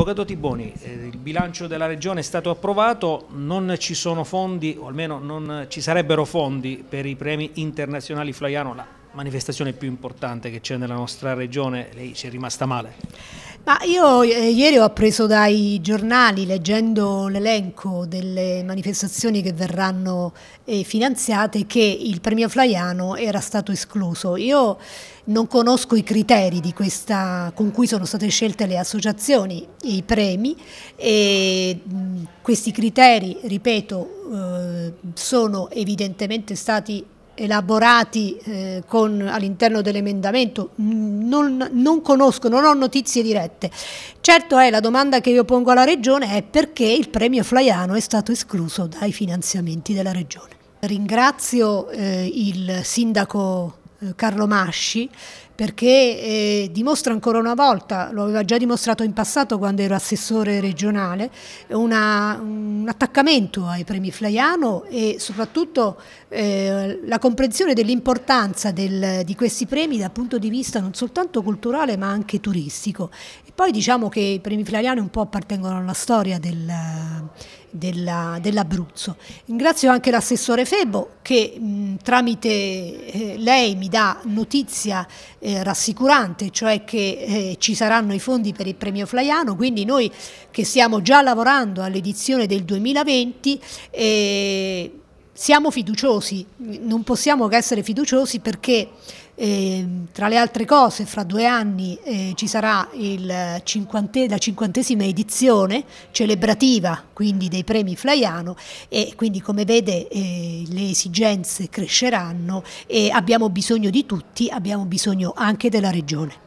Avvocato Tiboni, eh, il bilancio della Regione è stato approvato, non ci sono fondi, o almeno non ci sarebbero fondi per i premi internazionali Flaiano, la manifestazione più importante che c'è nella nostra Regione, lei ci è rimasta male? Ma io eh, ieri ho appreso dai giornali, leggendo l'elenco delle manifestazioni che verranno eh, finanziate, che il premio Flaiano era stato escluso. Io non conosco i criteri questa, con cui sono state scelte le associazioni e i premi e mh, questi criteri, ripeto, eh, sono evidentemente stati elaborati eh, all'interno dell'emendamento non, non, conosco, non ho notizie dirette. Certo è, la domanda che io pongo alla Regione è perché il premio Flaiano è stato escluso dai finanziamenti della Regione. Ringrazio eh, il sindaco eh, Carlo Masci, perché eh, dimostra ancora una volta, lo aveva già dimostrato in passato quando ero assessore regionale, una, un attaccamento ai premi Flaiano e soprattutto eh, la comprensione dell'importanza del, di questi premi dal punto di vista non soltanto culturale ma anche turistico. E poi diciamo che i premi Flaiano un po' appartengono alla storia del dell'Abruzzo. Ringrazio anche l'assessore Febo che mh, tramite eh, lei mi dà notizia eh, rassicurante, cioè che eh, ci saranno i fondi per il premio Flaiano, quindi noi che stiamo già lavorando all'edizione del 2020 siamo fiduciosi, non possiamo che essere fiduciosi perché eh, tra le altre cose fra due anni eh, ci sarà cinquante, la cinquantesima edizione celebrativa quindi dei premi Flaiano e quindi come vede eh, le esigenze cresceranno e abbiamo bisogno di tutti, abbiamo bisogno anche della regione.